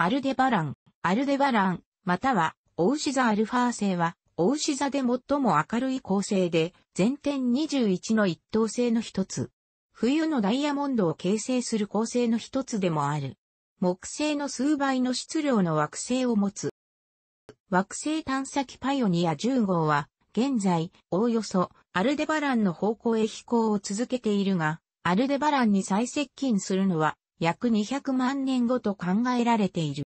アルデバラン、アルデバラン、または、オウシザアルファー星は、オウシザで最も明るい構成で、全天21の一等星の一つ。冬のダイヤモンドを形成する構成の一つでもある。木星の数倍の質量の惑星を持つ。惑星探査機パイオニア10号は、現在、おおよそ、アルデバランの方向へ飛行を続けているが、アルデバランに最接近するのは、約200万年後と考えられている。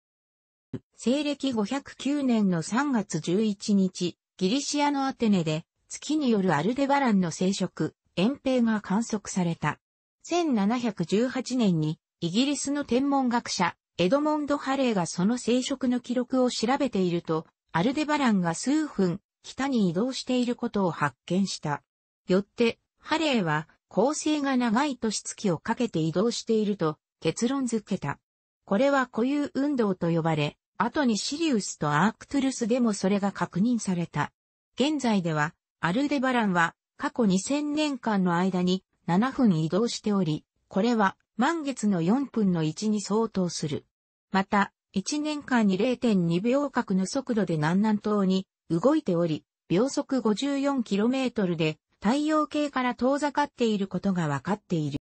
西暦509年の3月11日、ギリシアのアテネで月によるアルデバランの生殖、遠平が観測された。1718年にイギリスの天文学者、エドモンド・ハレーがその生殖の記録を調べていると、アルデバランが数分、北に移動していることを発見した。よって、ハレーは、恒星が長い年月をかけて移動していると結論付けた。これは固有運動と呼ばれ、後にシリウスとアークトゥルスでもそれが確認された。現在では、アルデバランは過去2000年間の間に7分移動しており、これは満月の4分の1に相当する。また、1年間に0.2秒角の速度で南南東に動いており、秒速 54km で太陽系から遠ざかっていることが分かっている。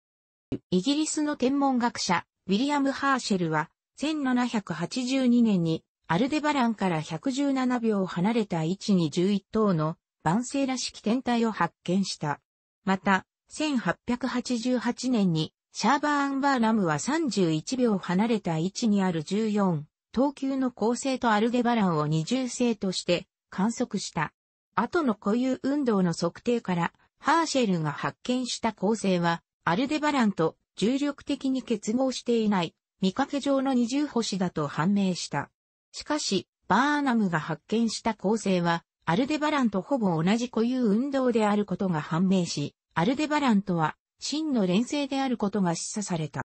イギリスの天文学者、ウィリアム・ハーシェルは、1782年に、アルデバランから117秒離れた位置に11等の万星らしき天体を発見した。また、1888年に、シャーバーン・バーラムは31秒離れた位置にある14、等級の恒星とアルデバランを二重星として観測した。後の固有運動の測定から、ハーシェルが発見した恒星は、アルデバランと重力的に結合していない見かけ上の二重星だと判明した。しかし、バーナムが発見した構成は、アルデバランとほぼ同じ固有運動であることが判明し、アルデバランとは真の連星であることが示唆された。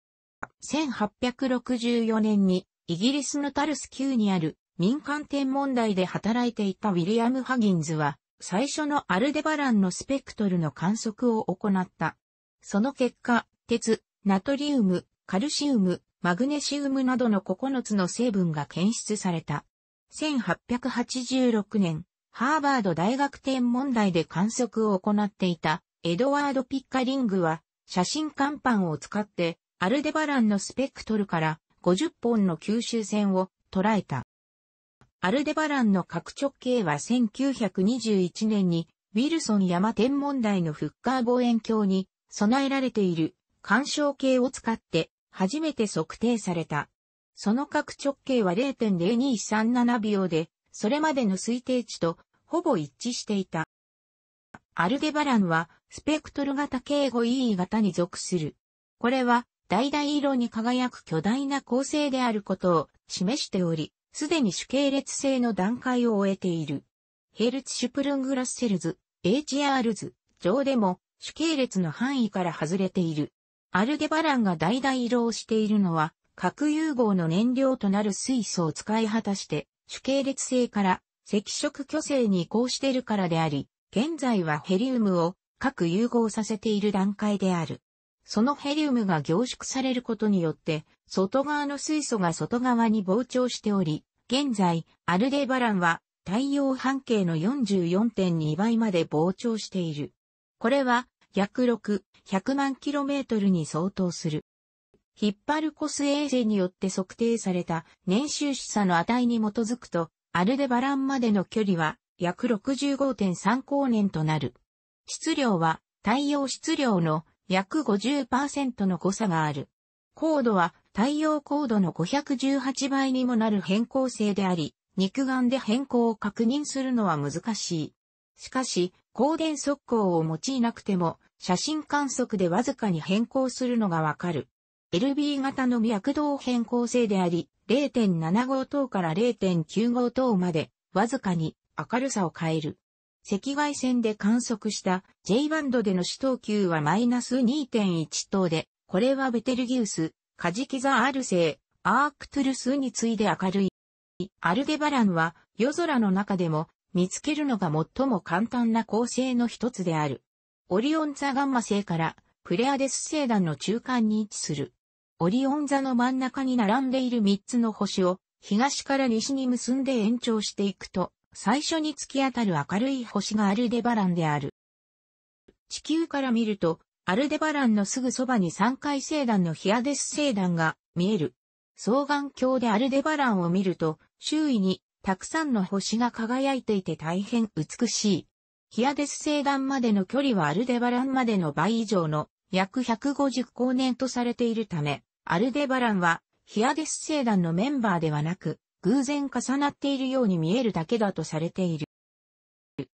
1864年にイギリスのタルス級にある民間天文台で働いていたウィリアム・ハギンズは最初のアルデバランのスペクトルの観測を行った。その結果、鉄、ナトリウム、カルシウム、マグネシウムなどの9つの成分が検出された。1886年、ハーバード大学天文台で観測を行っていたエドワード・ピッカリングは写真看板を使ってアルデバランのスペクトルから50本の吸収線を捉えた。アルデバランの角直径は1921年にウィルソン山天文台のフッカー望遠鏡に備えられている干渉計を使って初めて測定された。その角直径は0.0237秒で、それまでの推定値とほぼ一致していた。アルデバランはスペクトル型敬語 E 型に属する。これは橙色に輝く巨大な構成であることを示しており、すでに主系列性の段階を終えている。ヘルツシュプルングラッセルズ、h r ズ上でも主系列の範囲から外れている。アルデバランが代々色をしているのは、核融合の燃料となる水素を使い果たして、主系列性から赤色巨星に移行しているからであり、現在はヘリウムを核融合させている段階である。そのヘリウムが凝縮されることによって、外側の水素が外側に膨張しており、現在、アルデバランは太陽半径の44.2倍まで膨張している。これは約6、100万トルに相当する。ヒッパルコス衛星によって測定された年収視差の値に基づくと、アルデバランまでの距離は約65.3光年となる。質量は太陽質量の約50%の誤差がある。高度は太陽高度の518倍にもなる変更性であり、肉眼で変更を確認するのは難しい。しかし、光電速光を用いなくても、写真観測でわずかに変更するのがわかる。LB 型の脈動変更性であり、0.75等から0.95等まで、わずかに明るさを変える。赤外線で観測した J バンドでの主等級はマイナス2.1等で、これはベテルギウス、カジキザアル星、アークトゥルスに次いで明るい。アルデバランは夜空の中でも見つけるのが最も簡単な構成の一つである。オリオン座ガンマ星からプレアデス星団の中間に位置する。オリオン座の真ん中に並んでいる3つの星を東から西に結んで延長していくと、最初に突き当たる明るい星がアルデバランである。地球から見ると、アルデバランのすぐそばに3回星団のヒアデス星団が見える。双眼鏡でアルデバランを見ると、周囲にたくさんの星が輝いていて大変美しい。ヒアデス星団までの距離はアルデバランまでの倍以上の約150光年とされているため、アルデバランはヒアデス星団のメンバーではなく、偶然重なっているように見えるだけだとされている。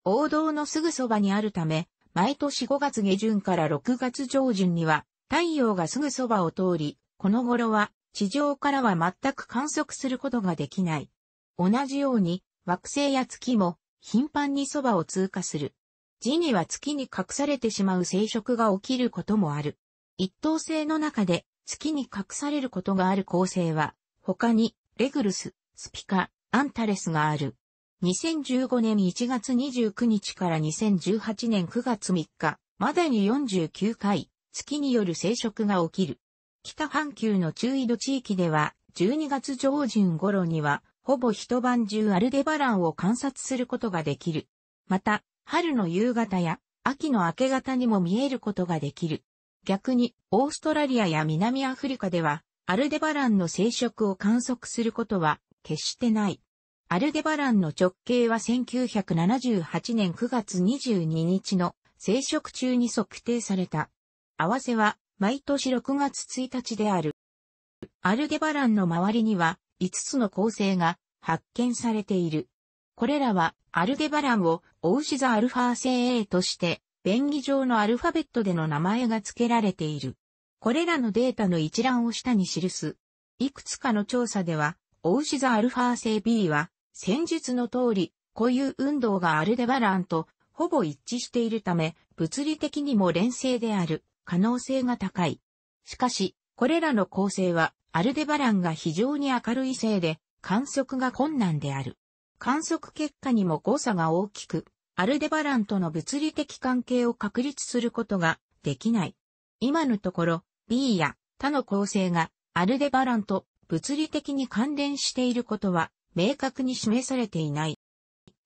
王道のすぐそばにあるため、毎年5月下旬から6月上旬には、太陽がすぐそばを通り、この頃は地上からは全く観測することができない。同じように惑星や月も頻繁にそばを通過する。地には月に隠されてしまう生殖が起きることもある。一等星の中で月に隠されることがある恒星は、他にレグルス、スピカ、アンタレスがある。2015年1月29日から2018年9月3日までに49回月による生殖が起きる。北半球の中緯度地域では12月上旬頃にはほぼ一晩中アルデバランを観察することができる。また、春の夕方や秋の明け方にも見えることができる。逆に、オーストラリアや南アフリカでは、アルデバランの生殖を観測することは決してない。アルデバランの直径は1978年9月22日の生殖中に測定された。合わせは毎年6月1日である。アルデバランの周りには5つの構成が発見されている。これらはアルデバランをオウシザアルファ星 A として便宜上のアルファベットでの名前が付けられている。これらのデータの一覧を下に記す。いくつかの調査では、オウシザアルファ星 B は戦術の通り固有運動がアルデバランとほぼ一致しているため、物理的にも連星である可能性が高い。しかし、これらの構成はアルデバランが非常に明るいせいで観測が困難である。観測結果にも誤差が大きく、アルデバランとの物理的関係を確立することができない。今のところ、B や他の構成がアルデバランと物理的に関連していることは明確に示されていない。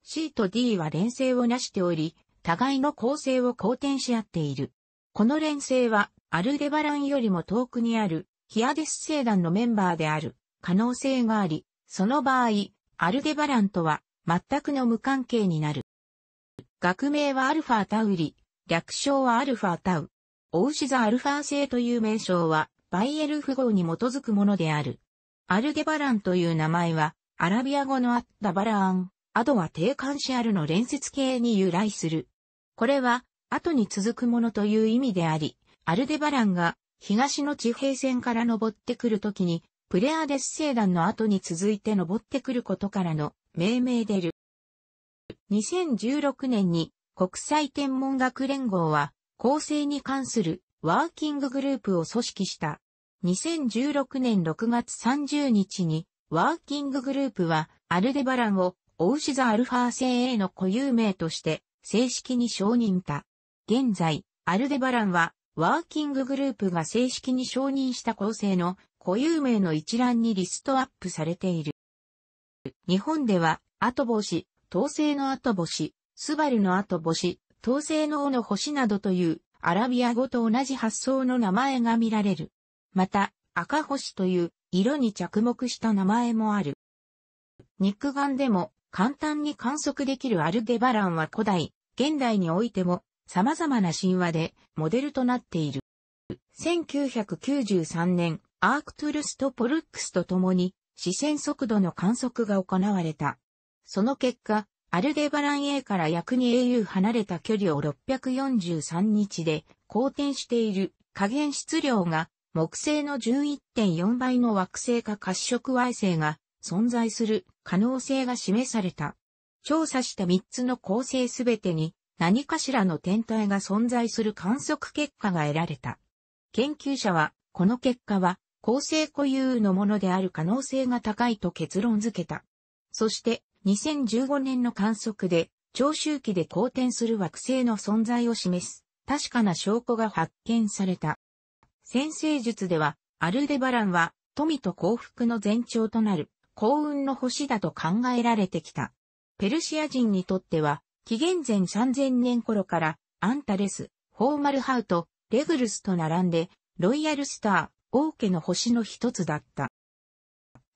C と D は連星をなしており、互いの構成を好転し合っている。この連星はアルデバランよりも遠くにあるヒアデス星団のメンバーである可能性があり、その場合、アルデバランとは全くの無関係になる。学名はアルファタウリ、略称はアルファタウ。オウシザアルファ星という名称は、バイエルフ号に基づくものである。アルデバランという名前は、アラビア語のアッダバラーン、アドは定冠詞あるの連接形に由来する。これは、後に続くものという意味であり、アルデバランが東の地平線から登ってくるときに、プレアデス星団の後に続いて登ってくることからの命名出る。2016年に国際天文学連合は構成に関するワーキンググループを組織した。2016年6月30日にワーキンググループはアルデバランをオウシザアルファ星 A の固有名として正式に承認た。現在、アルデバランはワーキンググループが正式に承認した構成の固有名の一覧にリストアップされている。日本では、後星、統制の後星、スバルの後星、統制の尾の星などというアラビア語と同じ発想の名前が見られる。また、赤星という色に着目した名前もある。肉眼でも簡単に観測できるアルデバランは古代、現代においても様々な神話でモデルとなっている。1993年、アークトゥルスとポルックスと共に視線速度の観測が行われた。その結果、アルデバラン A から約に a u 離れた距離を643日で公転している加減質量が木星の11.4倍の惑星か褐色矮星が存在する可能性が示された。調査した3つの構成すべてに何かしらの天体が存在する観測結果が得られた。研究者は、この結果は、恒星固有のものである可能性が高いと結論付けた。そして、2015年の観測で、長周期で公転する惑星の存在を示す、確かな証拠が発見された。先生術では、アルデバランは、富と幸福の前兆となる、幸運の星だと考えられてきた。ペルシア人にとっては、紀元前3000年頃から、アンタレス、フォーマルハウト、レグルスと並んで、ロイヤルスター、王家の星の一つだった。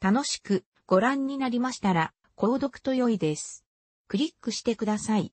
楽しくご覧になりましたら、購読と良いです。クリックしてください。